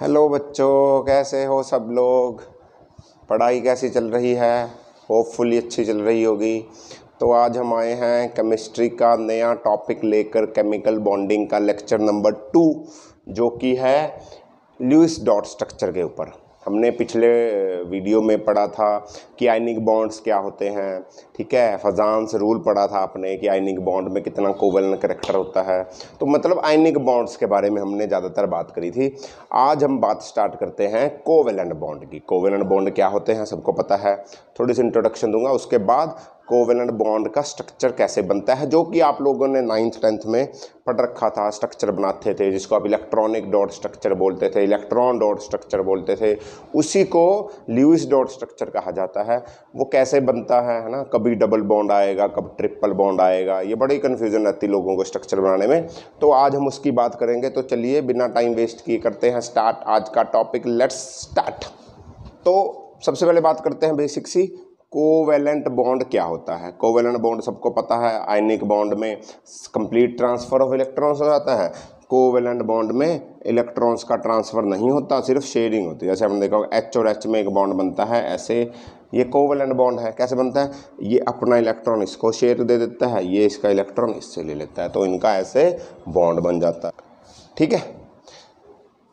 hello बच्चों कैसे हो सब लोग पढ़ाई कैसी चल रही है होपफुली अच्छी चल रही होगी तो आज हम आए हैं केमिस्ट्री का नया टॉपिक लेकर केमिकल बॉन्डिंग का लेक्चर नंबर टू जो कि है ल्यूस डॉट स्ट्रक्चर के ऊपर हमने पिछले वीडियो में पढ़ा था कि आइनिक बॉन्ड्स क्या होते हैं ठीक है फजांस रूल पढ़ा था आपने कि आइनिक बॉन्ड में कितना कोवलन करेक्टर होता है तो मतलब आइनिक बॉन्ड्स के बारे में हमने ज़्यादातर बात करी थी आज हम बात स्टार्ट करते हैं कोवेलन बॉन्ड की कोवेलन बॉन्ड क्या होते हैं सबको पता है थोड़ी सी इंट्रोडक्शन दूंगा उसके बाद कोवेलेंट बॉन्ड का स्ट्रक्चर कैसे बनता है जो कि आप लोगों ने नाइन्थ टेंथ में पढ़ रखा था स्ट्रक्चर बनाते थे जिसको आप इलेक्ट्रॉनिक डॉट स्ट्रक्चर बोलते थे इलेक्ट्रॉन डॉट स्ट्रक्चर बोलते थे उसी को ल्यूइस डॉट स्ट्रक्चर कहा जाता है वो कैसे बनता है है ना कभी डबल बॉन्ड आएगा कब ट्रिपल बॉन्ड आएगा ये बड़ी कन्फ्यूजन रहती लोगों को स्ट्रक्चर बनाने में तो आज हम उसकी बात करेंगे तो चलिए बिना टाइम वेस्ट किए करते हैं स्टार्ट आज का टॉपिक लेट्स स्टार्ट तो सबसे पहले बात करते हैं बेसिक सी कोवेलेंट बॉन्ड क्या होता है कोवेलेंट बॉन्ड सबको पता है आयनिक बॉन्ड में कंप्लीट ट्रांसफर ऑफ इलेक्ट्रॉन्स हो जाता है कोवेलेंट बॉन्ड में इलेक्ट्रॉन्स का ट्रांसफर नहीं होता सिर्फ शेयरिंग होती है जैसे हमने देखा एच और एच में एक बॉन्ड बनता है ऐसे ये कोवेलेंट बॉन्ड है कैसे बनता है ये अपना इलेक्ट्रॉन इसको शेयर दे देता है ये इसका इलेक्ट्रॉन इससे ले लेता है तो इनका ऐसे बॉन्ड बन जाता है ठीक है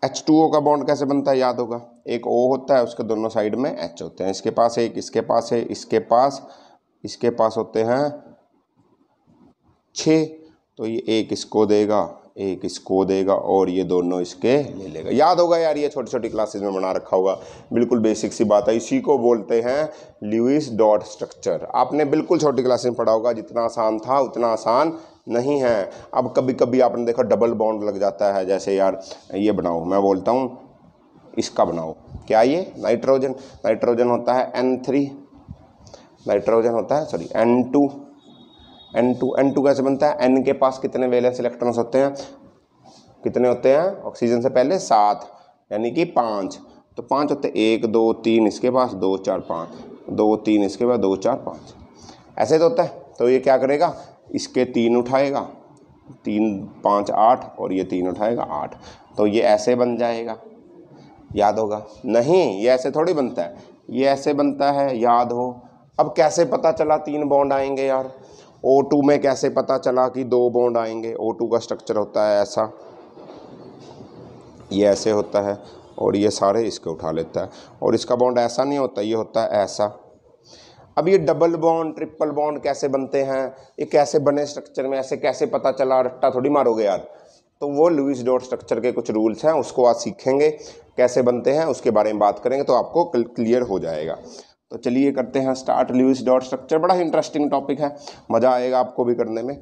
एच टू ओ का बॉन्ड कैसे बनता है याद होगा एक ओ होता है उसके दोनों साइड में एच होते हैं इसके पास एक इसके पास है इसके पास इसके पास होते हैं छ तो ये एक इसको देगा एक इसको देगा और ये दोनों इसके ले लेगा याद होगा यार ये छोटी छोटी क्लासेज में बना रखा होगा बिल्कुल बेसिक सी बात है इसी को बोलते हैं ल्यूइस डॉट स्ट्रक्चर आपने बिल्कुल छोटी क्लासेज में पढ़ा होगा जितना आसान था उतना आसान नहीं है अब कभी कभी आपने देखा डबल बॉन्ड लग जाता है जैसे यार ये बनाओ मैं बोलता हूँ इसका बनाओ क्या ये नाइट्रोजन नाइट्रोजन होता है एन थ्री नाइट्रोजन होता है sorry N two N two N two कैसे बनता है एन के पास कितने वेलेंस इलेक्ट्रॉन्स होते हैं कितने होते हैं ऑक्सीजन से पहले सात यानी कि पाँच तो पाँच होते हैं एक दो तीन इसके पास दो चार पाँच दो तीन इसके पास दो चार पाँच ऐसे तो होता है तो ये क्या करेगा इसके तीन उठाएगा तीन पाँच आठ और ये तीन उठाएगा आठ तो ये ऐसे बन जाएगा याद होगा नहीं ये ऐसे थोड़ी बनता है ये ऐसे बनता है याद हो अब कैसे पता चला तीन बॉन्ड आएंगे यार O2 में कैसे पता चला कि दो बॉन्ड आएंगे O2 का स्ट्रक्चर होता है ऐसा ये ऐसे होता है और ये सारे इसके उठा लेता है और इसका बॉन्ड ऐसा नहीं होता ये होता है ऐसा अब ये डबल बॉन्ड ट्रिपल बॉन्ड कैसे बनते हैं ये कैसे बने स्ट्रक्चर में ऐसे कैसे पता चला रट्टा थोड़ी मारोगे यार तो वो लुइस डॉट स्ट्रक्चर के कुछ रूल्स हैं उसको आज सीखेंगे कैसे बनते हैं उसके बारे में बात करेंगे तो आपको क्लियर हो जाएगा तो चलिए करते हैं स्टार्ट लिविस डॉट स्ट्रक्चर बड़ा ही इंटरेस्टिंग टॉपिक है मज़ा आएगा आपको भी करने में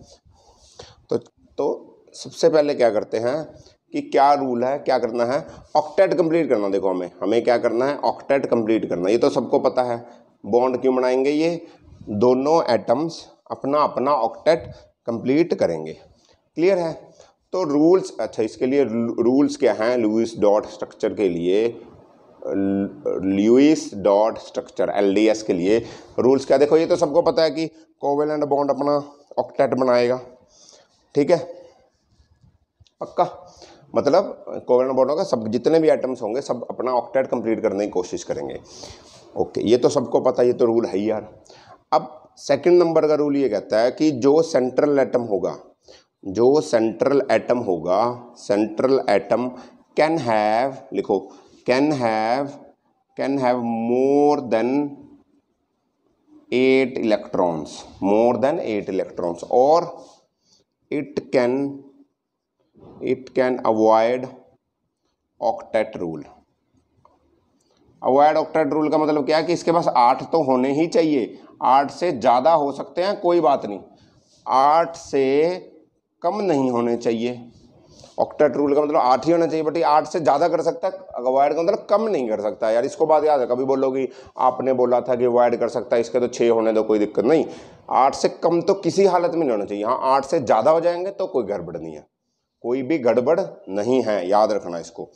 तो तो सबसे पहले क्या करते हैं कि क्या रूल है क्या करना है ऑक्टेट कंप्लीट करना देखो हमें हमें क्या करना है ऑक्टेट कंप्लीट करना ये तो सबको पता है बॉन्ड क्यों बनाएंगे ये दोनों एटम्स अपना अपना ऑक्टेट कंप्लीट करेंगे क्लियर है तो रूल्स अच्छा इसके लिए रूल्स क्या हैं लुइस डॉट स्ट्रक्चर के लिए लुइस डॉट स्ट्रक्चर एलडीएस के लिए रूल्स क्या देखो ये तो सबको पता है कि कोवेलेंट बॉन्ड अपना ऑक्टेट बनाएगा ठीक है पक्का मतलब कोवेलेंट बॉन्ड होगा सब जितने भी एटम्स होंगे सब अपना ऑक्टेट कंप्लीट करने की कोशिश करेंगे ओके ये तो सबको पता ये तो रूल है यार अब सेकेंड नंबर का रूल ये कहता है कि जो सेंट्रल एटम होगा जो सेंट्रल एटम होगा सेंट्रल एटम कैन हैव लिखो can have can have more than eight electrons more than eight electrons और it can it can avoid octet rule avoid octet rule का मतलब क्या है कि इसके पास आठ तो होने ही चाहिए आठ से ज़्यादा हो सकते हैं कोई बात नहीं आठ से कम नहीं होने चाहिए ऑक्टेट रूल का मतलब आठ ही होना चाहिए बट ये आठ से ज़्यादा कर सकता है वाइड का मतलब कम नहीं कर सकता यार इसको बात याद है कभी बोलो कि आपने बोला था कि वाइड कर सकता है इसके तो छः होने दो कोई दिक्कत नहीं आठ से कम तो किसी हालत में नहीं होना चाहिए हाँ आठ से ज़्यादा हो जाएंगे तो कोई गड़बड़ नहीं है कोई भी गड़बड़ नहीं है याद रखना इसको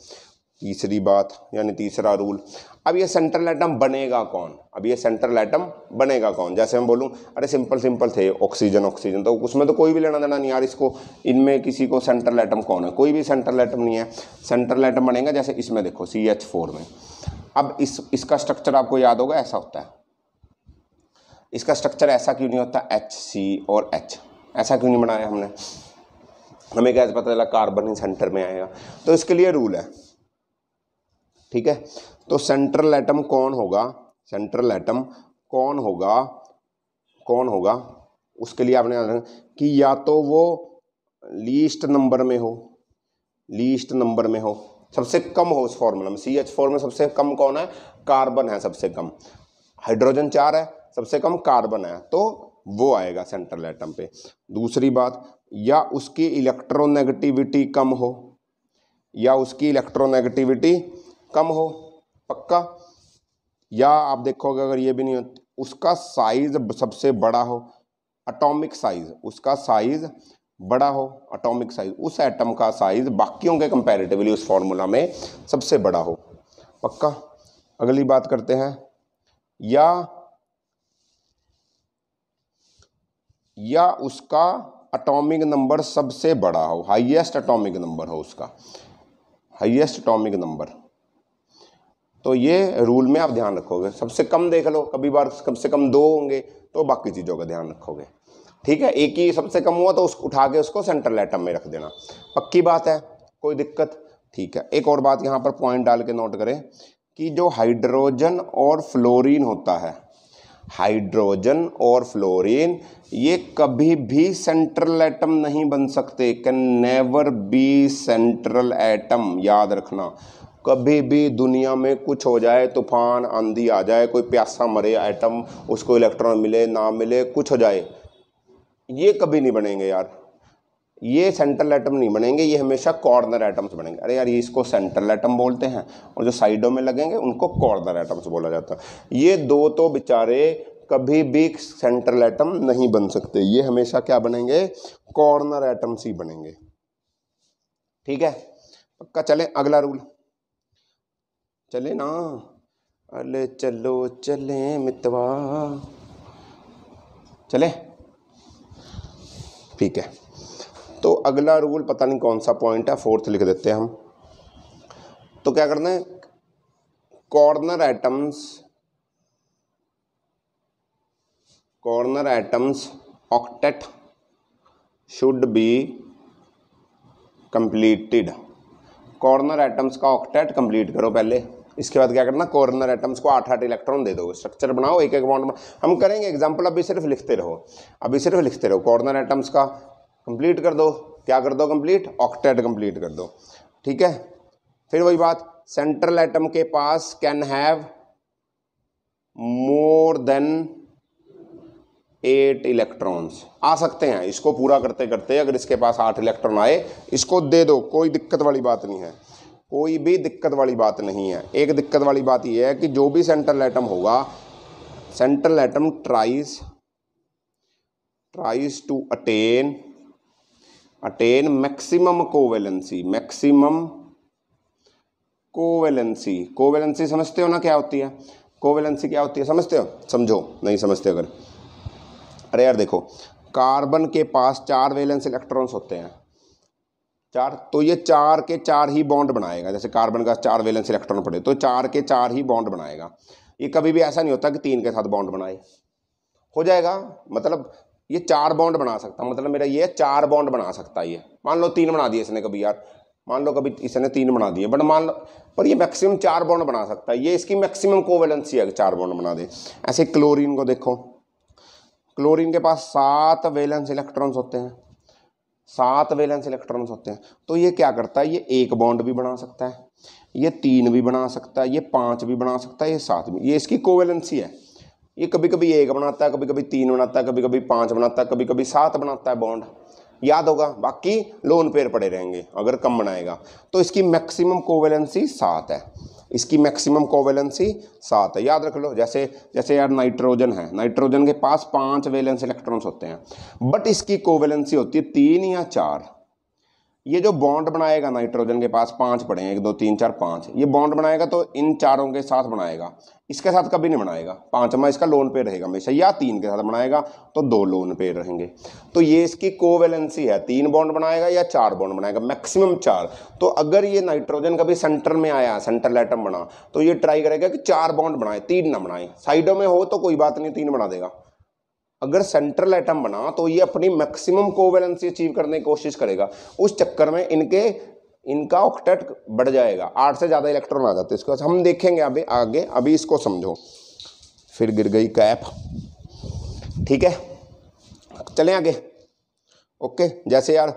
तीसरी बात यानी तीसरा रूल अब ये सेंट्रल एटम बनेगा कौन अब ये सेंट्रल एटम बनेगा कौन जैसे मैं बोलूँ अरे सिंपल सिंपल थे ऑक्सीजन ऑक्सीजन तो उसमें तो कोई भी लेना देना नहीं यार इसको इनमें किसी को सेंट्रल एटम कौन है कोई भी सेंट्रल एटम नहीं है सेंट्रल एटम बनेगा जैसे इसमें देखो सी एच फोर में अब इस इसका स्ट्रक्चर आपको याद होगा ऐसा होता है इसका स्ट्रक्चर ऐसा क्यों नहीं होता एच सी और एच ऐसा क्यों नहीं बनाया हमने हमें कैसे पता चला कार्बन ही सेंटर में आएगा तो इसके लिए रूल है ठीक है तो सेंट्रल एटम कौन होगा सेंट्रल एटम कौन होगा कौन होगा उसके लिए आपने याद रखना कि या तो वो लीस्ट नंबर में हो लीस्ट नंबर में हो सबसे कम हो उस फॉर्मूला में सी एच फोर में सबसे कम कौन है कार्बन है सबसे कम हाइड्रोजन चार है सबसे कम कार्बन है तो वो आएगा सेंट्रल एटम पे दूसरी बात या उसकी इलेक्ट्रोनेगेटिविटी कम हो या उसकी इलेक्ट्रोनेगेटिविटी कम हो पक्का या आप देखोगे अगर ये भी नहीं हो उसका साइज सबसे बड़ा हो अटोमिक साइज उसका साइज बड़ा हो अटोमिक साइज उस एटम का साइज बाकियों के कंपेरेटिवली उस फॉर्मूला में सबसे बड़ा हो पक्का अगली बात करते हैं या या उसका अटोमिक नंबर सबसे बड़ा हो हाईएस्ट अटोमिक नंबर हो उसका हाईएस्ट अटोमिक नंबर तो ये रूल में आप ध्यान रखोगे सबसे कम देख लो कभी बार कम से कम दो होंगे तो बाकी चीज़ों का ध्यान रखोगे ठीक है एक ही सबसे कम हुआ तो उसको उठा के उसको सेंट्रल एटम में रख देना पक्की बात है कोई दिक्कत ठीक है एक और बात यहाँ पर पॉइंट डाल के नोट करें कि जो हाइड्रोजन और फ्लोरीन होता है हाइड्रोजन और फ्लोरीन ये कभी भी सेंट्रल एटम नहीं बन सकते can never be central atom याद रखना कभी भी दुनिया में कुछ हो जाए तूफान आंधी आ जाए कोई प्यासा मरे आइटम उसको इलेक्ट्रॉन मिले ना मिले कुछ हो जाए ये कभी नहीं बनेंगे यार ये सेंट्रल एटम नहीं बनेंगे ये हमेशा कॉर्नर एटम्स बनेंगे अरे यार ये इसको सेंट्रल एटम बोलते हैं और जो साइडों में लगेंगे उनको कॉर्नर एटम्स बोला जाता है ये दो तो बेचारे कभी भी सेंट्रल एटम नहीं बन सकते ये हमेशा क्या बनेंगे कॉर्नर एटम्स ही बनेंगे ठीक है पक्का चलें अगला रूल चले ना अरे चलो चले मितवा चले ठीक है तो अगला रूल पता नहीं कौन सा पॉइंट है फोर्थ लिख देते हैं हम तो क्या करना है corner atoms corner atoms octet should be completed corner atoms का ऑक्टेट कंप्लीट करो पहले इसके बाद क्या करना कॉर्नर एटम्स को आठ आठ इलेक्ट्रॉन दे दो स्ट्रक्चर बनाओ एक एक बॉन्ड हम करेंगे एग्जाम्पल अभी सिर्फ लिखते रहो अभी सिर्फ लिखते रहो कॉर्नर एटम्स का कंप्लीट कर दो क्या कर दो कंप्लीट ऑक्टेट कंप्लीट कर दो ठीक है फिर वही बात सेंट्रल एटम के पास can have more than eight electrons आ सकते हैं इसको पूरा करते करते अगर इसके पास आठ इलेक्ट्रॉन आए इसको दे दो कोई दिक्कत वाली बात नहीं है कोई भी दिक्कत वाली बात नहीं है एक दिक्कत वाली बात यह है कि जो भी सेंट्रल एटम होगा central atom tries tries to attain attain maximum covalency maximum covalency covalency समझते हो ना क्या होती है कोवेलेंसी क्या होती है समझते हो समझो नहीं समझते अगर अरे यार देखो कार्बन के पास चार वेलेंस इलेक्ट्रॉन्स होते हैं चार तो ये चार के चार ही बॉन्ड बनाएगा जैसे कार्बन का चार वेलेंस इलेक्ट्रॉन पड़े तो चार के चार ही बॉन्ड बनाएगा ये कभी भी ऐसा नहीं होता कि तीन के साथ बॉन्ड बनाए हो जाएगा मतलब ये चार बॉन्ड बना सकता मतलब मेरा ये चार बॉन्ड बना सकता है ये मान लो तीन बना दिए इसने कभी यार मान लो कभी इसने तीन बना दिए बट मान लो पर ये मैक्सिमम चार बॉन्ड बना सकता है ये इसकी मैक्सिमम कोवेलेंसी है चार बॉन्ड बना दे ऐसे क्लोरीन को देखो क्लोरीन के पास सात वेलेंस इलेक्ट्रॉन्स होते हैं सात वेलेंस इलेक्ट्रॉन्स होते हैं तो ये क्या करता है ये एक बॉन्ड भी बना सकता है ये तीन भी बना सकता है ये पाँच भी बना सकता है ये सात भी ये इसकी कोवेलेंसी है ये कभी कभी एक बनाता है कभी कभी तीन बनाता है कभी कभी पाँच बनाता है कभी कभी सात बनाता है बॉन्ड याद होगा बाकी लोन पेयर पड़े रहेंगे अगर कम बनाएगा तो इसकी मैक्सिमम कोवेलेंसी सात है इसकी मैक्सिमम कोवेलेंसी सात है याद रख लो जैसे जैसे यार नाइट्रोजन है नाइट्रोजन के पास पांच वेलेंस इलेक्ट्रॉन्स होते हैं बट इसकी कोवेलेंसी होती है तीन या चार ये जो बॉन्ड बनाएगा नाइट्रोजन के पास पांच पड़े हैं एक दो तीन चार पांच ये बॉन्ड बनाएगा तो इन चारों के साथ बनाएगा इसके साथ कभी नहीं बनाएगा में इसका लोन पेयर रहेगा हमेशा या तीन के साथ बनाएगा तो दो लोन पेयर रहेंगे तो ये इसकी कोवेलेंसी है तीन बॉन्ड बनाएगा या चार बॉन्ड बनाएगा मैक्सिमम चार तो अगर ये नाइट्रोजन कभी सेंटर में आया सेंटर एटम बना तो ये ट्राई करेगा कि चार बॉन्ड बनाए तीन ना बनाए साइडों में हो तो कोई बात नहीं तीन बना देगा अगर सेंट्रल एटम बना तो ये अपनी मैक्सिमम कोवेलेंसी अचीव करने की कोशिश करेगा उस चक्कर में इनके इनका ऑक्टेट बढ़ जाएगा आठ से ज़्यादा इलेक्ट्रॉन आ जाते हैं इसके बाद हम देखेंगे अभी आगे अभी इसको समझो फिर गिर गई कैप ठीक है चलें आगे ओके जैसे यार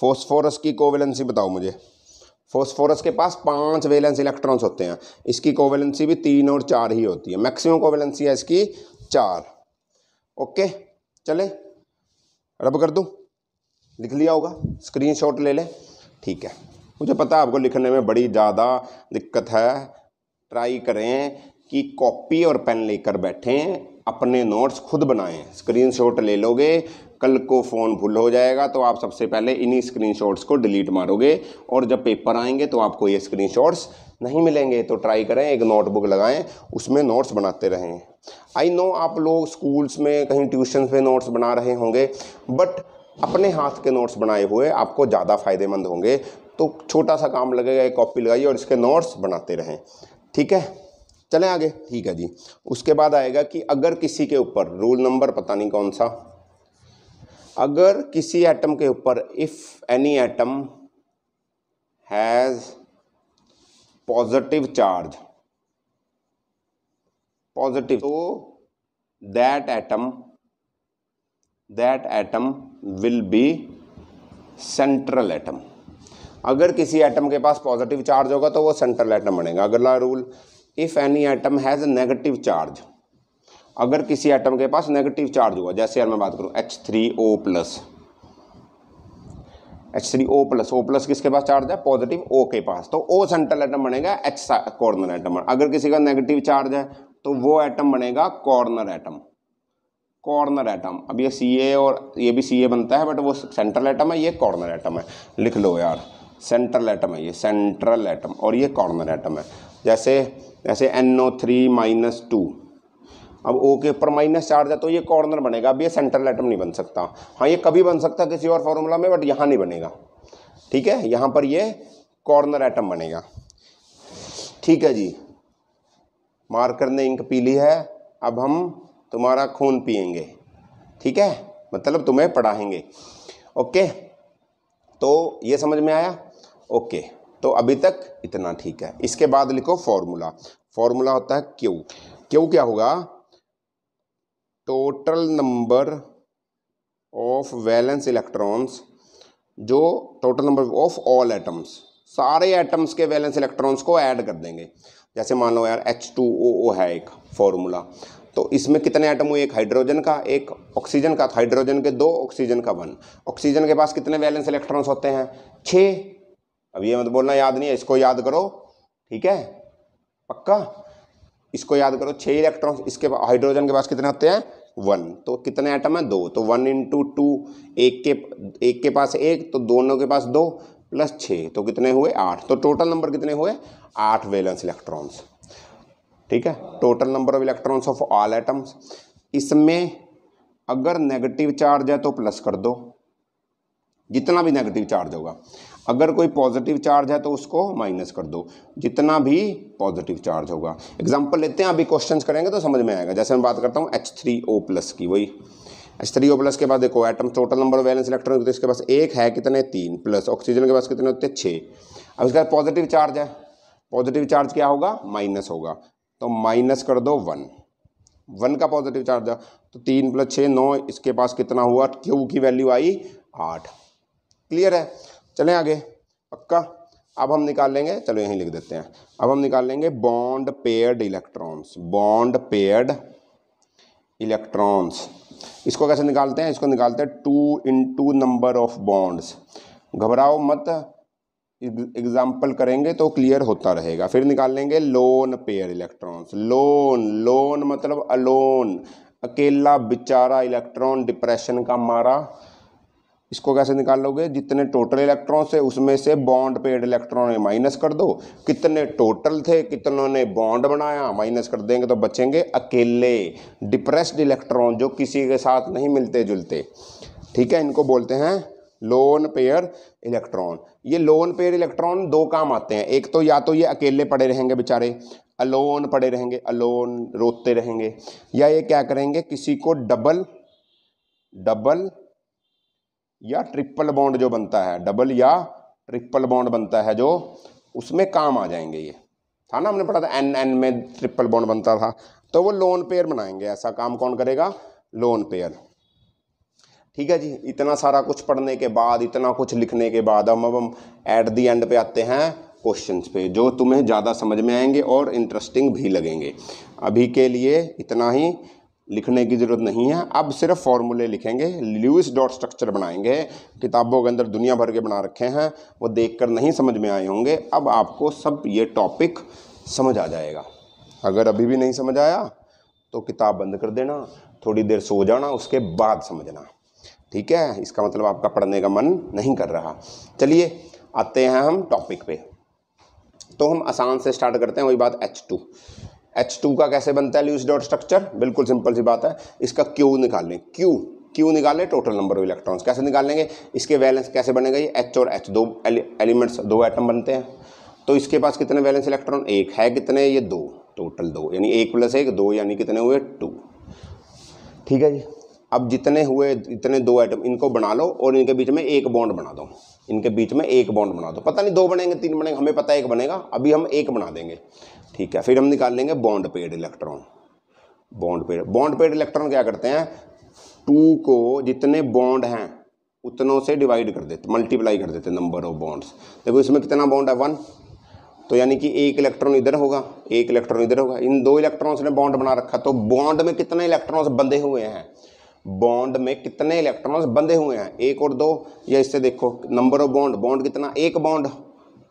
फोस्फोरस की कोवेलेंसी बताओ मुझे फोस्फोरस के पास पांच वेलेंस इलेक्ट्रॉन्स होते हैं इसकी कोवेलेंसी भी तीन और चार ही होती है मैक्सिमम कोवेलेंसी है इसकी चार ओके चले रब कर दूँ लिख लिया होगा स्क्रीनशॉट ले लें ठीक है मुझे पता है आपको लिखने में बड़ी ज़्यादा दिक्कत है ट्राई करें कि कॉपी और पेन लेकर बैठें अपने नोट्स खुद बनाएं स्क्रीनशॉट ले लोगे कल को फ़ोन फुल हो जाएगा तो आप सबसे पहले इन्हीं स्क्रीनशॉट्स को डिलीट मारोगे और जब पेपर आएंगे तो आपको ये स्क्रीनशॉट्स नहीं मिलेंगे तो ट्राई करें एक नोटबुक लगाएं उसमें नोट्स बनाते रहें आई नो आप लोग स्कूल्स में कहीं ट्यूशन में नोट्स बना रहे होंगे बट अपने हाथ के नोट्स बनाए हुए आपको ज़्यादा फायदेमंद होंगे तो छोटा सा काम लगेगा एक कॉपी लगाइए और इसके नोट्स बनाते रहें ठीक है चलें आगे ठीक है जी उसके बाद आएगा कि अगर किसी के ऊपर रूल नंबर पता नहीं कौन सा अगर किसी एटम के ऊपर if any atom has positive charge positive तो that atom that atom will be central atom अगर किसी एटम के पास पॉजिटिव चार्ज होगा तो वो सेंट्रल एटम बनेगा अगला rule if any atom has negative charge अगर किसी एटम के पास नेगेटिव चार्ज हुआ जैसे यार मैं बात करूं H three O plus H three O plus O plus किसके पास चार्ज है पॉजिटिव ओ के पास तो ओ सेंट्रल एटम बनेगा एच कॉर्नर एटम अगर किसी का नेगेटिव चार्ज है तो वो एटम बनेगा कॉर्नर एटम कॉर्नर एटम अब ये सी ए और ये भी सी ए बनता है बट वो सेंट्रल एटम है ये कॉर्नर एटम है लिख लो यार सेंट्रल एटम है ये सेंट्रल एटम और ये कॉर्नर एटम है जैसे जैसे N O three minus two अब ओ के ऊपर माइनस चार्ज है तो ये कॉर्नर बनेगा अब ये सेंट्रल एटम नहीं बन सकता हाँ ये कभी बन सकता किसी और फॉर्मूला में बट यहाँ नहीं बनेगा ठीक है यहाँ पर ये कॉर्नर एटम बनेगा ठीक है जी मार्कर ने इंक पी ली है अब हम तुम्हारा खून पियेंगे ठीक है मतलब तुम्हें पढ़ाएंगे ओके तो ये समझ में आया ओके तो अभी तक इतना ठीक है इसके बाद लिखो फॉर्मूला फॉर्मूला होता है क्यू क्यू क्या होगा total number of valence electrons जो total number of all atoms सारे एटम्स के वैलेंस इलेक्ट्रॉन्स को ऐड कर देंगे जैसे मान लो यार एच टू ओ ओ है एक फॉर्मूला तो इसमें कितने आइटम हुए एक हाइड्रोजन का एक ऑक्सीजन का हाइड्रोजन के दो ऑक्सीजन का वन ऑक्सीजन के पास कितने वैलेंस इलेक्ट्रॉन्स होते हैं छः अब ये मत बोलना याद नहीं है इसको याद करो ठीक है पक्का इसको याद करो छः इलेक्ट्रॉन्स इसके हाइड्रोजन के पास कितने होते हैं वन तो कितने आइटम है दो तो वन इंटू टू एक के एक के पास एक तो दोनों के पास दो प्लस छः तो कितने हुए आठ तो टोटल नंबर कितने हुए आठ वैलेंस इलेक्ट्रॉन्स ठीक है total number of electrons of all atoms इसमें अगर नेगेटिव चार्ज है तो प्लस कर दो जितना भी नेगेटिव चार्ज होगा अगर कोई पॉजिटिव चार्ज है तो उसको माइनस कर दो जितना भी पॉजिटिव चार्ज होगा एग्जाम्पल लेते हैं अभी क्वेश्चंस करेंगे तो समझ में आएगा जैसे मैं बात करता हूँ एच थ्री ओ प्लस की वही एच प्लस के बाद देखो atom total number of valence electron तो इसके पास एक है कितने तीन प्लस ऑक्सीजन के पास कितने होते हैं छः अब पास पॉजिटिव चार्ज है पॉजिटिव चार्ज क्या होगा माइनस होगा तो माइनस कर दो वन वन का पॉजिटिव चार्ज है तो तीन प्लस छः नौ इसके पास कितना हुआ क्यू की वैल्यू आई आठ क्लियर है चलें आगे पक्का अब हम निकाल लेंगे चलो यहीं लिख देते हैं अब हम निकाल लेंगे bond paired electrons bond paired electrons इसको कैसे निकालते हैं इसको निकालते हैं two into number of bonds घबराओ मत एग्जाम्पल करेंगे तो क्लियर होता रहेगा फिर निकाल लेंगे lone pair electrons lone lone मतलब अलोन अकेला बेचारा इलेक्ट्रॉन डिप्रेशन का मारा इसको कैसे निकाल लोगे जितने टोटल इलेक्ट्रॉन से उसमें से बॉन्ड पेड इलेक्ट्रॉन माइनस कर दो कितने टोटल थे कितनों ने बॉन्ड बनाया माइनस कर देंगे तो बचेंगे अकेले डिप्रेस्ड इलेक्ट्रॉन जो किसी के साथ नहीं मिलते जुलते ठीक है इनको बोलते हैं लोन पेयर इलेक्ट्रॉन ये लोन पेयर इलेक्ट्रॉन दो काम आते हैं एक तो या तो ये अकेले पड़े रहेंगे बेचारे अलोन पड़े रहेंगे अलोन रोते रहेंगे या ये क्या करेंगे किसी को डबल डबल या ट्रिपल बॉन्ड जो बनता है डबल या ट्रिपल बॉन्ड बनता है जो उसमें काम आ जाएंगे ये था ना हमने पढ़ा था एन एन में ट्रिपल बॉन्ड बनता था तो वो लोन पेयर बनाएंगे ऐसा काम कौन करेगा लोन पेयर ठीक है जी इतना सारा कुछ पढ़ने के बाद इतना कुछ लिखने के बाद हम अब हम एट दी एंड पे आते हैं क्वेश्चंस पे जो तुम्हें ज़्यादा समझ में आएंगे और इंटरेस्टिंग भी लगेंगे अभी के लिए इतना ही लिखने की ज़रूरत नहीं है अब सिर्फ फॉर्मूले लिखेंगे ल्यूइस डॉट स्ट्रक्चर बनाएंगे किताबों के अंदर दुनिया भर के बना रखे हैं वो देखकर नहीं समझ में आए होंगे अब आपको सब ये टॉपिक समझ आ जाएगा अगर अभी भी नहीं समझ आया तो किताब बंद कर देना थोड़ी देर सो जाना उसके बाद समझना ठीक है इसका मतलब आपका पढ़ने का मन नहीं कर रहा चलिए आते हैं हम टॉपिक पे तो हम आसान से स्टार्ट करते हैं वही बात एच टू एच टू का कैसे बनता है ल्यूस डॉट स्ट्रक्चर बिल्कुल सिंपल सी बात है इसका क्यू निकाल लें क्यू क्यू निकालें टोटल नंबर ऑफ इलेक्ट्रॉन्स कैसे निकालेंगे इसके वैलेंस कैसे बनेगा ये एच और एच दो एलिमेंट्स दो एटम बनते हैं तो इसके पास कितने वैलेंस इलेक्ट्रॉन एक है कितने ये दो टोटल दो यानी एक प्लस एक दो यानी कितने हुए टू ठीक है जी अब जितने हुए इतने दो आइटम इनको बना लो और इनके बीच में एक बॉन्ड बना दो इनके बीच में एक बॉन्ड बना दो पता नहीं दो बनेंगे तीन बनेंगे हमें पता है एक बनेगा अभी हम एक बना देंगे ठीक है फिर हम निकाल लेंगे bond paid electron bond paired bond paid electron क्या करते हैं टू को जितने बॉन्ड हैं उतनों से डिवाइड कर देते मल्टीप्लाई कर देते नंबर ऑफ बॉन्ड्स देखो इसमें कितना बॉन्ड है वन तो यानी कि एक इलेक्ट्रॉन इधर होगा एक इलेक्ट्रॉन इधर होगा इन दो इलेक्ट्रॉन्स ने बॉन्ड बना रखा तो बॉन्ड में कितने इलेक्ट्रॉन्स बंधे हुए हैं बॉन्ड में कितने इलेक्ट्रॉन्स बंधे हुए हैं एक और दो या इससे देखो नंबर ऑफ बॉन्ड बॉन्ड कितना एक बॉन्ड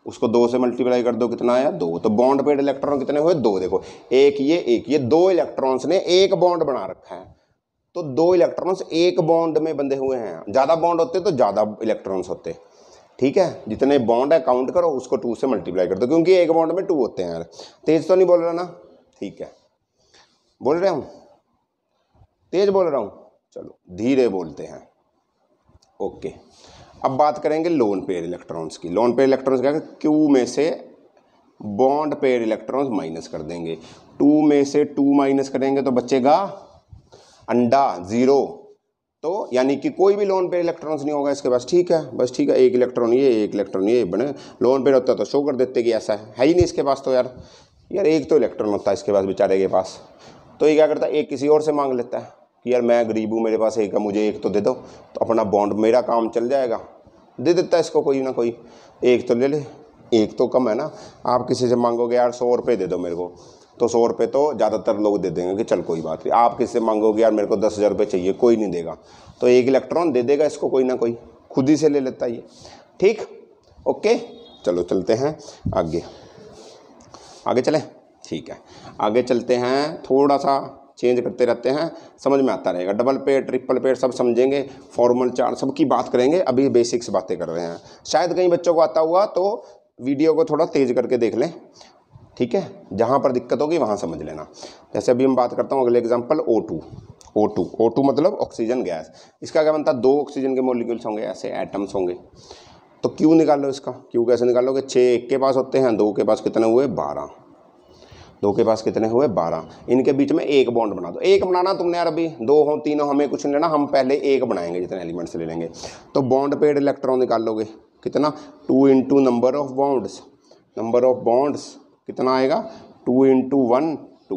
उसको दो से मल्टीप्लाई कर दो कितना आया दो तो बॉन्ड पेड इलेक्ट्रॉन कितने हुए दो देखो एक ये एक ये दो इलेक्ट्रॉन्स ने एक बॉन्ड बना रखा है तो दो इलेक्ट्रॉन्स एक बॉन्ड में बंधे हुए हैं ज़्यादा बॉन्ड होते तो ज़्यादा इलेक्ट्रॉन्स होते ठीक है जितने बॉन्ड है काउंट करो उसको टू से मल्टीप्लाई कर दो क्योंकि एक बॉन्ड में टू होते हैं यार तेज तो नहीं बोल रहा ना ठीक है बोल रहा हूँ तेज बोल रहा हूँ चलो धीरे बोलते हैं ओके अब बात करेंगे लोन पेयर इलेक्ट्रॉन्स की लोन पेयर इलेक्ट्रॉन्स क्या क्यू में से बॉन्ड पेयर इलेक्ट्रॉन्स माइनस कर देंगे टू में से टू माइनस करेंगे तो बचेगा अंडा ज़ीरो तो यानी कि कोई भी लोन पेयर इलेक्ट्रॉन्स नहीं होगा इसके पास ठीक है बस ठीक है एक इलेक्ट्रॉन ये एक इलेक्ट्रॉन ये बने लोन पेयर होता तो शो कर देते कि ऐसा है, है ही नहीं इसके पास तो यार यार एक तो इलेक्ट्रॉन होता है इसके पास बेचारे के पास तो ये क्या करता है एक किसी और से मांग लेता है कि यार मैं गरीब हूँ मेरे पास एक है मुझे एक तो दे दो तो अपना बॉन्ड मेरा काम चल जाएगा दे देता है इसको कोई ना कोई एक तो ले ले एक तो कम है ना आप किसी से मांगोगे यार सौ रुपये दे दो मेरे को तो सौ रुपये तो ज़्यादातर लोग दे देंगे कि चल कोई बात नहीं आप किसी से मांगोगे यार मेरे को दस हज़ार रुपये चाहिए कोई नहीं देगा तो एक इलेक्ट्रॉन दे देगा इसको कोई ना कोई खुद ही से ले लेता ये ठीक ओके चलो चलते हैं आगे आगे चले ठीक है आगे चलते हैं थोड़ा सा चेंज करते रहते हैं समझ में आता रहेगा डबल पेड ट्रिपल पेड सब समझेंगे फॉर्मल चार्ट सबकी बात करेंगे अभी बेसिक्स बातें कर रहे हैं शायद कहीं बच्चों को आता हुआ तो वीडियो को थोड़ा तेज करके देख लें ठीक है जहाँ पर दिक्कत होगी वहाँ समझ लेना जैसे अभी हम बात करता हूँ अगले example O two O two O two मतलब ऑक्सीजन गैस इसका क्या बनता है दो ऑक्सीजन के मोलिक्यूल्स होंगे ऐसे एटम्स होंगे तो क्यों निकाल लो इसका क्यों कैसे निकालोगे छः एक के पास होते हैं दो के पास कितने हुए बारह दो के पास कितने हुए बारह इनके बीच में एक बॉन्ड बना दो एक बनाना तुमने यार अभी दो हो तीन हो हमें कुछ नहीं लेना हम पहले एक बनाएंगे जितने एलिमेंट्स ले लेंगे तो बॉन्ड पेड इलेक्ट्रॉन निकाल लोगे कितना two into number of bonds number of bonds कितना आएगा टू इंटू वन टू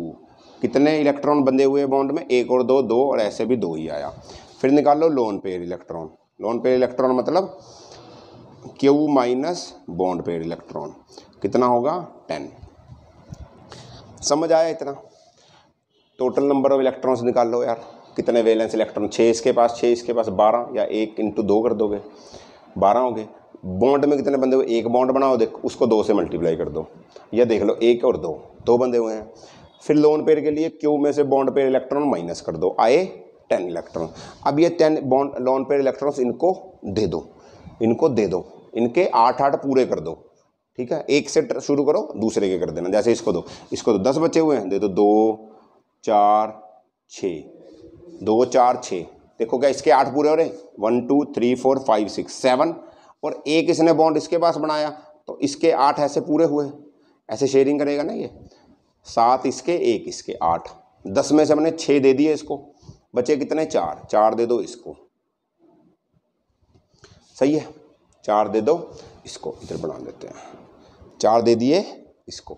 कितने इलेक्ट्रॉन बंधे हुए बॉन्ड में एक और दो दो और ऐसे भी दो ही आया फिर निकाल लो lone pair electron lone pair electron मतलब Q minus bond pair electron कितना होगा टेन समझ आया इतना टोटल नंबर ऑफ इलेक्ट्रॉन्स निकाल लो यार कितने वेलेंस इलेक्ट्रॉन छः इसके पास छः इसके पास बारह या एक इंटू दो कर दोगे बारह हो गए बॉन्ड में कितने बंदे हुए एक बॉन्ड बनाओ देख उसको दो से मल्टीप्लाई कर दो या देख लो एक और दो दो बंदे हुए हैं फिर लोन पेयर के लिए क्यू में से बॉन्ड पेयर इलेक्ट्रॉन माइनस कर दो आए टेन इलेक्ट्रॉन अब ये ten bond lone pair electrons इनको दे दो इनको दे दो इनके आठ आठ पूरे कर दो ठीक है एक से शुरू करो दूसरे के कर देना जैसे इसको दो इसको दो तो दस बचे हुए हैं दे दो दो चार छ दो चार छः देखो क्या इसके आठ पूरे हो रहे one two three four five six seven और एक इसने बॉन्ड इसके पास बनाया तो इसके आठ ऐसे पूरे हुए ऐसे शेयरिंग करेगा ना ये सात इसके एक इसके आठ दस में से हमने छः दे दिए इसको बचे कितने चार चार दे दो इसको सही है चार दे दो इसको इधर बना लेते हैं चार दे दिए इसको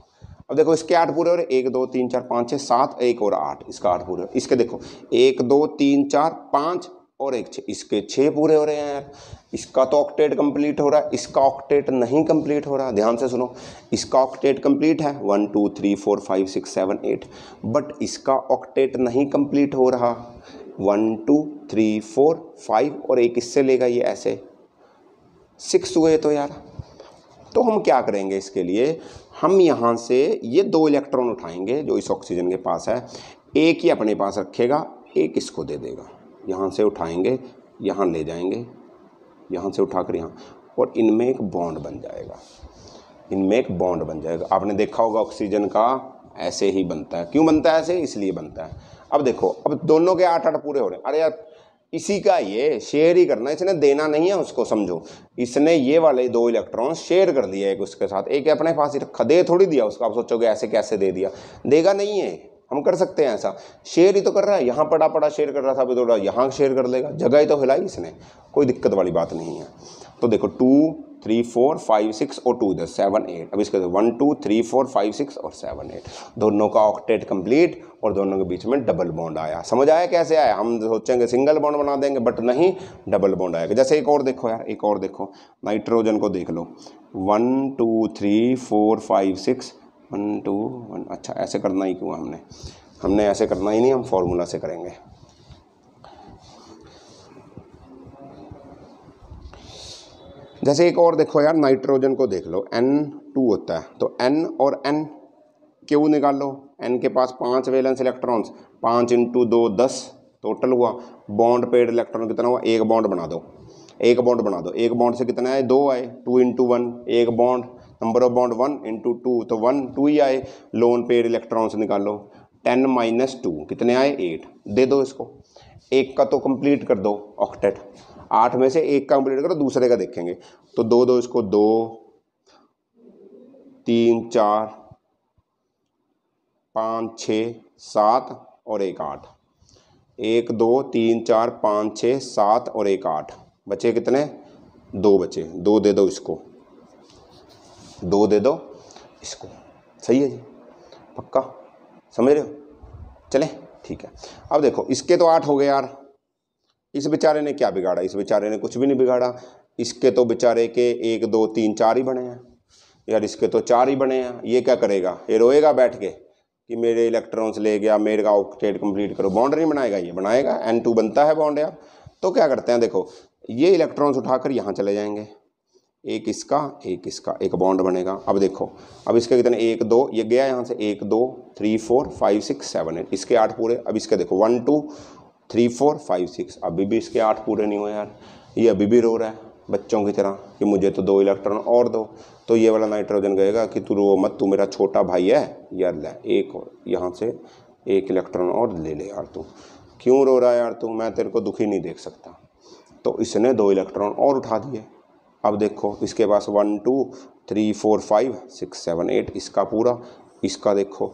अब देखो इसके आठ पूरे हो रहे एक दो तीन चार पाँच छः सात एक और आठ इसका आठ पूरे हो इसके देखो एक दो तीन चार पाँच और एक छः इसके छः पूरे हो रहे हैं यार इसका तो ऑक्टेट कंप्लीट हो रहा है इसका ऑक्टेट नहीं कंप्लीट हो रहा ध्यान से सुनो इसका ऑक्टेट कंप्लीट है one two three four five six seven eight but इसका ऑक्टेट नहीं कंप्लीट हो रहा one two three four five और एक इससे लेगा ये ऐसे सिक्स हुए तो यार तो हम क्या करेंगे इसके लिए हम यहाँ से ये दो इलेक्ट्रॉन उठाएंगे जो इस ऑक्सीजन के पास है एक ही अपने पास रखेगा एक इसको दे देगा यहाँ से उठाएंगे यहाँ ले जाएंगे यहाँ से उठा कर यहाँ और इनमें एक बॉन्ड बन जाएगा इनमें एक बॉन्ड बन जाएगा आपने देखा होगा ऑक्सीजन का ऐसे ही बनता है क्यों बनता है ऐसे इसलिए बनता है अब देखो अब दोनों के आठ आठ पूरे हो रहे हैं अरे यार इसी का ये शेयर ही करना इसने देना नहीं है उसको समझो इसने ये वाले दो इलेक्ट्रॉन शेयर कर दिया एक उसके साथ एक अपने पास ही रखा दे थोड़ी दिया उसको आप सोचोगे ऐसे कैसे दे दिया देगा नहीं है हम कर सकते हैं ऐसा शेयर ही तो कर रहा है यहाँ पड़ा पड़ा शेयर कर रहा था थोड़ा यहाँ शेयर कर लेगा जगह ही तो हिलाई इसने कोई दिक्कत वाली बात नहीं है तो देखो two three four five six और टू इधर सेवन एट अब इसके one two three four five six और सेवन एट दोनों का ऑक्टेट कंप्लीट और दोनों के बीच में डबल बॉन्ड आया समझ आया कैसे आया हम तो सोचेंगे सिंगल बॉन्ड बना देंगे बट नहीं डबल बॉन्ड आएगा जैसे एक और देखो यार एक और देखो नाइट्रोजन को देख लो one two three four five six one two one अच्छा ऐसे करना ही क्यों हमने हमने ऐसे करना ही नहीं हम फार्मूला से करेंगे जैसे एक और देखो यार नाइट्रोजन को देख लो एन टू होता है तो एन और एन क्यू निकाल लो एन के पास पाँच वेलेंस इलेक्ट्रॉन्स पाँच इंटू दो दस टोटल हुआ बॉन्ड पेड इलेक्ट्रॉन कितना हुआ एक बॉन्ड बना दो एक बॉन्ड बना दो एक बॉन्ड से कितना आए दो आए टू इंटू वन एक bond number of bond one into two तो वन टू ही आए लोन पेड इलेक्ट्रॉन्स लो टेन माइनस टू कितने आए एट दे दो इसको एक का तो कंप्लीट कर दो ऑक्टेट आठ में से एक का कंप्लीट करो दूसरे का देखेंगे तो दो दो इसको दो तीन चार पाँच छ सात और एक आठ एक दो तीन चार पाँच छ सात और एक आठ बचे कितने दो बचे दो दे दो इसको दो दे दो इसको सही है जी पक्का समझ रहे हो चले ठीक है अब देखो इसके तो आठ हो गए यार इस बेचारे ने क्या बिगाड़ा इस बेचारे ने कुछ भी नहीं बिगाड़ा इसके तो बेचारे के एक दो तीन चार ही बने हैं यार इसके तो चार ही बने हैं ये क्या करेगा ये रोएगा बैठ के कि मेरे इलेक्ट्रॉन्स ले गया मेरे का ऑक्टेट कंप्लीट करो बाउंड नहीं बनाएगा ये बनाएगा एन टू बनता है बाउंड यार तो क्या करते हैं देखो ये इलेक्ट्रॉन्स उठाकर यहाँ चले जाएंगे एक इसका एक इसका एक बॉन्ड बनेगा अब देखो अब इसके कितने एक दो ये गया यहाँ से एक दो three four five six seven eight इसके आठ पूरे अब इसके देखो one two three four five six अभी भी इसके आठ पूरे नहीं हुए यार ये अभी भी रो रहा है बच्चों की तरह कि मुझे तो दो इलेक्ट्रॉन और दो तो ये वाला नाइट्रोजन कहेगा कि तू रो मत तू मेरा छोटा भाई है यार ले एक और यहाँ से एक इलेक्ट्रॉन और ले ले यार तू क्यों रो रहा है यार तू मैं तेरे को दुखी नहीं देख सकता तो इसने दो इलेक्ट्रॉन और उठा दिए अब देखो इसके पास one two three four five six seven eight इसका पूरा इसका देखो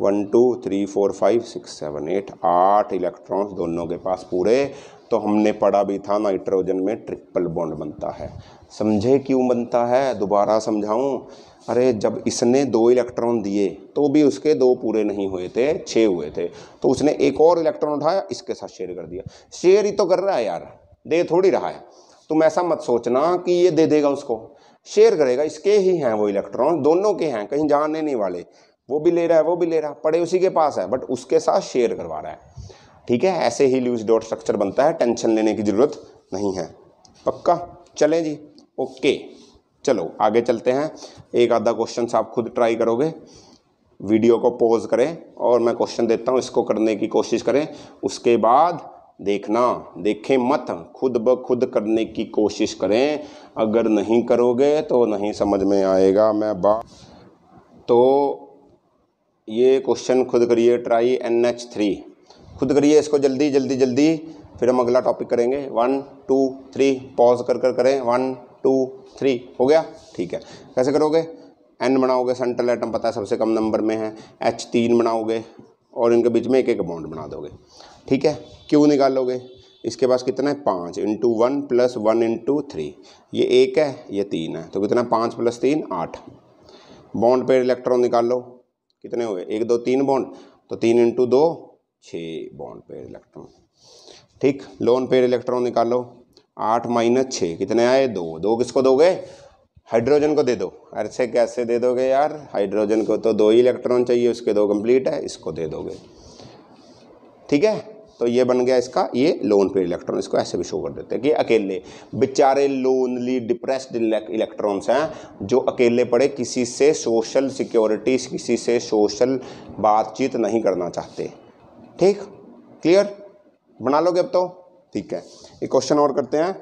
one two three four five six seven eight आठ इलेक्ट्रॉन्स दोनों के पास पूरे तो हमने पढ़ा भी था नाइट्रोजन में ट्रिपल बॉन्ड बनता है समझे क्यों बनता है दोबारा समझाऊं अरे जब इसने दो इलेक्ट्रॉन दिए तो भी उसके दो पूरे नहीं हुए थे छः हुए थे तो उसने एक और इलेक्ट्रॉन उठाया इसके साथ शेयर कर दिया शेयर ही तो कर रहा है यार दे थोड़ी रहा है तुम ऐसा मत सोचना कि ये दे देगा उसको शेयर करेगा इसके ही हैं वो इलेक्ट्रॉन दोनों के हैं कहीं जाने नहीं वाले वो भी ले रहा है वो भी ले रहा है पड़े उसी के पास है बट उसके साथ शेयर करवा रहा है ठीक है ऐसे ही लूज डॉट स्ट्रक्चर बनता है टेंशन लेने की ज़रूरत नहीं है पक्का चलें जी ओके चलो आगे चलते हैं एक आधा क्वेश्चन आप खुद ट्राई करोगे वीडियो को पॉज करें और मैं क्वेश्चन देता हूँ इसको करने की कोशिश करें उसके बाद देखना देखें मत खुद ब खुद करने की कोशिश करें अगर नहीं करोगे तो नहीं समझ में आएगा मैं बा तो ये क्वेश्चन खुद करिए ट्राई एन एच थ्री खुद करिए इसको जल्दी जल्दी जल्दी फिर हम अगला टॉपिक करेंगे वन टू थ्री पॉज कर कर करें वन टू थ्री हो गया ठीक है कैसे करोगे एन बनाओगे सेंट्रल एटम पता है सबसे कम नंबर में है एच तीन बनाओगे और इनके बीच में एक एक बॉन्ड बना दोगे ठीक है क्यों निकालोगे इसके पास कितना है पाँच into one plus one into three ये एक है ये तीन है तो कितना पाँच प्लस तीन आठ बॉन्ड पेयर इलेक्ट्रॉन निकाल लो कितने हुए एक दो तीन बॉन्ड तो तीन इंटू दो छः बॉन्ड पेयर इलेक्ट्रॉन ठीक लोन पेयर इलेक्ट्रॉन निकालो आठ माइनस छः कितने आए दो दो किसको दोगे हाइड्रोजन को दे दो से कैसे दे दोगे यार हाइड्रोजन को तो दो ही इलेक्ट्रॉन चाहिए उसके दो कंप्लीट है इसको दे दोगे ठीक है तो ये बन गया इसका ये लोन पे इलेक्ट्रॉन इसको ऐसे भी शो कर देते हैं कि अकेले बेचारे लोनली डिप्रेस्ड इलेक्ट्रॉन्स हैं जो अकेले पड़े किसी से सोशल सिक्योरिटी किसी से सोशल बातचीत नहीं करना चाहते ठीक क्लियर बना लोगे अब तो ठीक है एक क्वेश्चन और करते हैं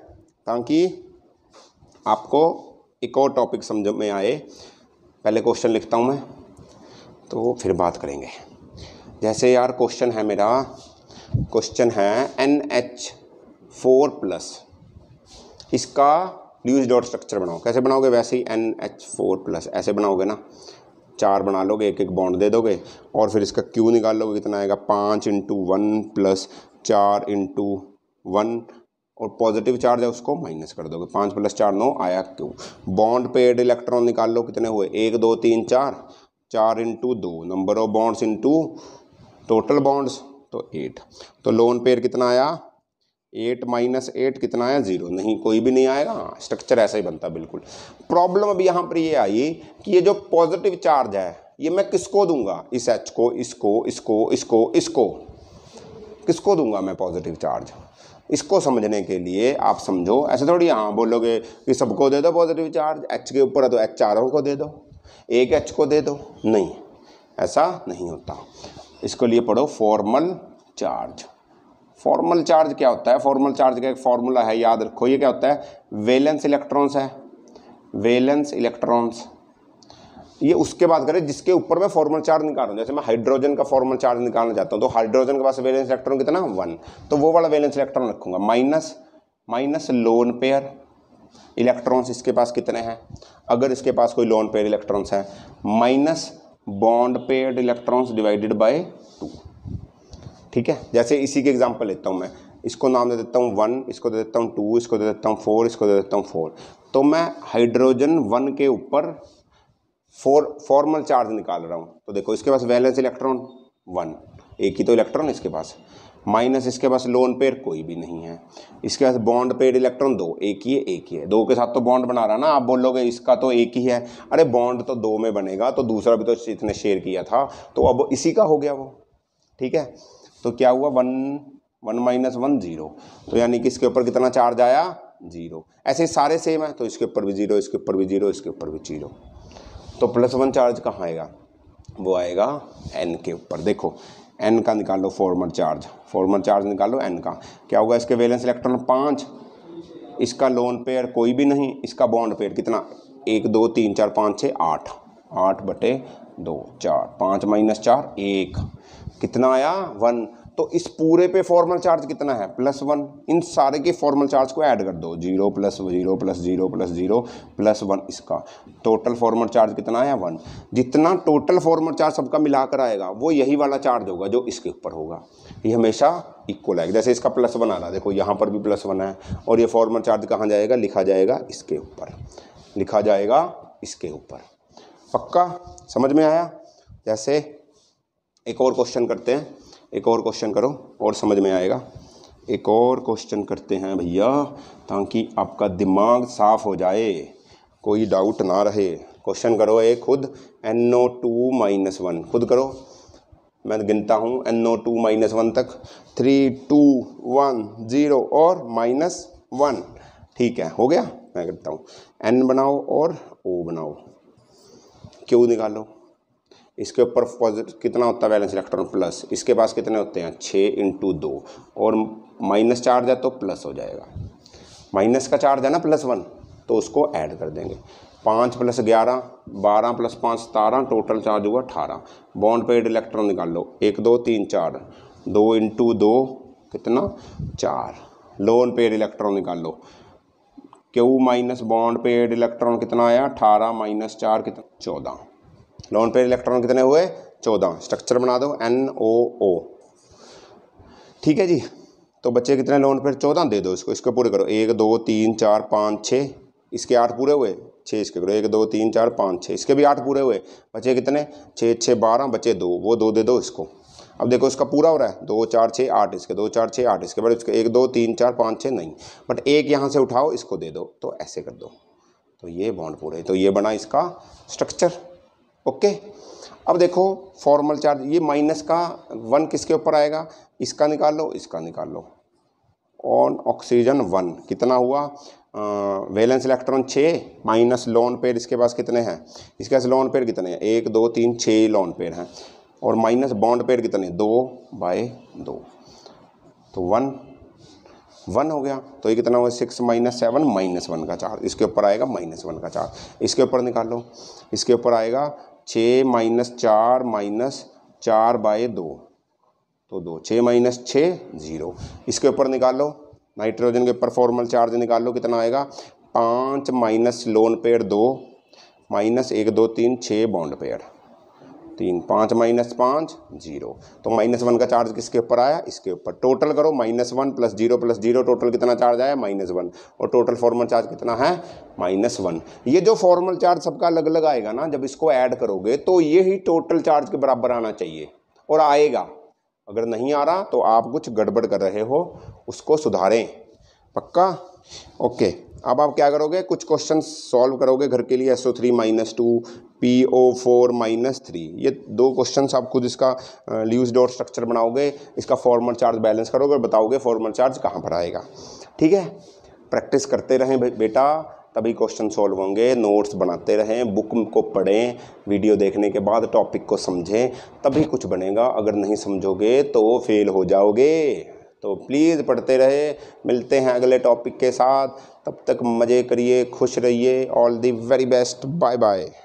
ताकि आपको एक और टॉपिक समझ में आए पहले क्वेश्चन लिखता हूँ मैं तो फिर बात करेंगे जैसे यार क्वेश्चन है मेरा क्वेश्चन है एन एच फोर प्लस इसका ल्यूज डॉट स्ट्रक्चर बनाओ कैसे बनाओगे वैसे ही एन एच फोर प्लस ऐसे बनाओगे ना चार बना लोगे एक एक बॉन्ड दे दोगे और फिर इसका क्यू निकाल लोगे कितना आएगा पाँच इंटू वन प्लस चार इंटू वन और पॉजिटिव चार्ज है उसको माइनस कर दोगे पाँच प्लस चार नौ आया क्यू बॉन्ड पेड इलेक्ट्रॉन निकाल लो कितने हुए एक दो तीन चार चार इंटू दो number of bonds into total bonds तो एट तो लोन पेयर कितना आया एट माइनस एट कितना आया जीरो नहीं कोई भी नहीं आएगा स्ट्रक्चर ऐसा ही बनता बिल्कुल प्रॉब्लम अभी यहाँ पर ये आई कि ये जो पॉजिटिव चार्ज है ये मैं किसको दूंगा इस एच को इसको इसको इसको इसको किसको दूंगा मैं पॉजिटिव चार्ज इसको समझने के लिए आप समझो ऐसे थोड़ी हाँ बोलोगे कि सबको दे दो पॉजिटिव चार्ज एच के ऊपर है तो एच चारों को दे दो एक एच को दे दो नहीं ऐसा नहीं होता इसके लिए पढ़ो फॉर्मल चार्ज फॉर्मल चार्ज क्या होता है फॉर्मल चार्ज का एक फॉर्मूला है याद रखो ये क्या होता है वेलेंस इलेक्ट्रॉन्स है वेलेंस इलेक्ट्रॉन्स ये उसके बाद करें जिसके ऊपर मैं फॉर्मल चार्ज निकाल रहा हूँ जैसे मैं हाइड्रोजन का फॉर्मल चार्ज निकालना चाहता हूँ तो हाइड्रोजन के पास वेलेंस इलेक्ट्रॉन कितना वन तो वो वाला वेलेंस इलेक्ट्रॉन रखूंगा minus minus lone pair electrons इसके पास कितने हैं अगर इसके पास कोई लोन पेयर इलेक्ट्रॉन्स हैं minus bond pair electrons divided by two ठीक है जैसे इसी के एग्जांपल लेता हूँ मैं इसको नाम दे देता हूँ वन इसको दे देता हूँ टू इसको दे देता हूँ फोर इसको दे देता हूँ फोर तो मैं हाइड्रोजन वन के ऊपर फोर फॉर्मल चार्ज निकाल रहा हूँ तो देखो इसके पास वैलेंस इलेक्ट्रॉन वन एक ही तो इलेक्ट्रॉन इसके पास माइनस इसके पास लोन पेयर कोई भी नहीं है इसके पास बॉन्ड पेड इलेक्ट्रॉन दो एक ही है एक ही है दो के साथ तो बॉन्ड बना रहा ना आप बोलोगे इसका तो एक ही है अरे बॉन्ड तो दो में बनेगा तो दूसरा भी तो इसने शेयर किया था तो अब इसी का हो गया वो ठीक है तो क्या हुआ one one minus one zero तो यानी कि इसके ऊपर कितना चार्ज आया जीरो ऐसे सारे सेम है तो इसके ऊपर भी जीरो इसके ऊपर भी जीरो इसके ऊपर भी जीरो तो प्लस वन चार्ज कहाँ आएगा वो आएगा एन के ऊपर देखो एन का निकाल लो फॉर्मर चार्ज फॉर्मर चार्ज निकाल लो एन का क्या होगा इसके वैलेंस इलेक्ट्रॉन पाँच इसका लोन पेयर कोई भी नहीं इसका बॉन्ड पेयर कितना एक दो तीन चार पाँच छः आठ आठ बटे दो चार पाँच माइनस चार एक कितना आया वन तो इस पूरे पे फॉर्मल चार्ज कितना है प्लस वन इन सारे के फॉर्मल चार्ज को ऐड कर दो zero plus zero plus zero plus zero plus one इसका टोटल फॉर्मल चार्ज कितना आया वन जितना टोटल फॉर्मल चार्ज सबका मिलाकर आएगा वो यही वाला चार्ज होगा जो इसके ऊपर होगा ये हमेशा इक्वल आएगा जैसे इसका प्लस वन आ रहा है देखो यहाँ पर भी प्लस वन है और ये फॉर्मल चार्ज कहाँ जाएगा लिखा जाएगा इसके ऊपर लिखा जाएगा इसके ऊपर पक्का समझ में आया जैसे एक और क्वेश्चन करते हैं एक और क्वेश्चन करो और समझ में आएगा एक और क्वेश्चन करते हैं भैया ताकि आपका दिमाग साफ हो जाए कोई डाउट ना रहे क्वेश्चन करो एक खुद N O two minus one खुद करो मैं गिनता हूँ N O two minus one तक थ्री टू वन ज़ीरो और माइनस वन ठीक है हो गया मैं करता हूँ एन बनाओ और ओ बनाओ क्यों निकालो इसके ऊपर कितना होता है बैलेंस इलेक्ट्रॉन प्लस इसके पास कितने होते हैं छः इंटू दो और माइनस चार्ज है तो प्लस हो जाएगा माइनस का चार्ज है ना प्लस वन तो उसको ऐड कर देंगे पाँच प्लस ग्यारह बारह प्लस पाँच सतारह टोटल चार्ज हुआ अठारह बॉन्ड पेड इलेक्ट्रॉन निकाल लो एक दो तीन चार दो इंटू दो कितना चार लोन पेड इलेक्ट्रॉन निकाल लो क्यू माइनस बॉन्ड पेड इलेक्ट्रॉन कितना आया अठारह माइनस चार कितना चौदह लोन पेयर इलेक्ट्रॉन कितने हुए चौदह स्ट्रक्चर बना दो एन ओ ओ ठीक है जी तो बच्चे कितने लोन पेयर चौदह दे दो इसको इसको पूरे करो एक दो तीन चार पाँच छः इसके आठ पूरे हुए छः इसके करो एक दो तीन चार पाँच छः इसके भी आठ पूरे हुए बच्चे कितने छः छः बारह बच्चे दो वो दो दे दो इसको अब देखो इसका पूरा हो रहा है दो चार छः आठ इसके दो चार छः आठ इसके बाद इसके एक दो तीन चार पाँच छः नहीं बट एक यहाँ से उठाओ इसको दे दो तो ऐसे कर दो तो ये बॉन्ड पूरे तो ये बना इसका स्ट्रक्चर ओके अब देखो फॉर्मल चार्ज ये माइनस का वन किसके ऊपर आएगा इसका निकाल लो इसका निकाल लो ऑन ऑक्सीजन वन कितना हुआ वैलेंस इलेक्ट्रॉन छः माइनस लॉन पेड़ इसके पास कितने हैं इसके पास लॉन पेड़ कितने हैं एक दो तीन छः लॉन पेड़ हैं और माइनस बॉन्ड पेड़ कितने दो बाय दो तो वन वन हो गया तो ये कितना हुआ six minus seven minus one का चार्ज इसके ऊपर आएगा माइनस वन का चार्ज इसके ऊपर निकाल लो इसके ऊपर आएगा छः माइनस चार माइनस चार बाय दो तो दो छः माइनस छः ज़ीरो इसके ऊपर निकाल लो नाइट्रोजन के ऊपर फॉर्मल चार्ज निकालो कितना आएगा पाँच माइनस लोन पेड़ दो माइनस एक दो तीन छः बॉन्ड पेड़ तीन पाँच माइनस पाँच जीरो तो माइनस वन का चार्ज किसके ऊपर आया इसके ऊपर टोटल करो minus one plus zero plus zero total कितना चार्ज आया माइनस वन और टोटल फॉर्मल चार्ज कितना है माइनस वन ये जो फॉर्मल चार्ज सबका अलग अलग आएगा ना जब इसको ऐड करोगे तो ये ही टोटल चार्ज के बराबर आना चाहिए और आएगा अगर नहीं आ रहा तो आप कुछ गड़बड़ कर रहे हो उसको सुधारें पक्का ओके अब आप क्या करोगे कुछ क्वेश्चन सॉल्व करोगे घर के लिए S O three minus two P O four minus three ये दो क्वेश्चन आप खुद इसका ल्यूज डॉट स्ट्रक्चर बनाओगे इसका फॉर्मल चार्ज बैलेंस करोगे और बताओगे फॉर्मल चार्ज कहाँ पर आएगा ठीक है प्रैक्टिस करते रहें बेटा तभी क्वेश्चन सॉल्व होंगे नोट्स बनाते रहें बुक को पढ़ें वीडियो देखने के बाद टॉपिक को समझें तभी कुछ बनेगा अगर नहीं समझोगे तो फेल हो जाओगे तो प्लीज़ पढ़ते रहे मिलते हैं अगले टॉपिक के साथ तब तक मज़े करिए खुश रहिए all the very best bye bye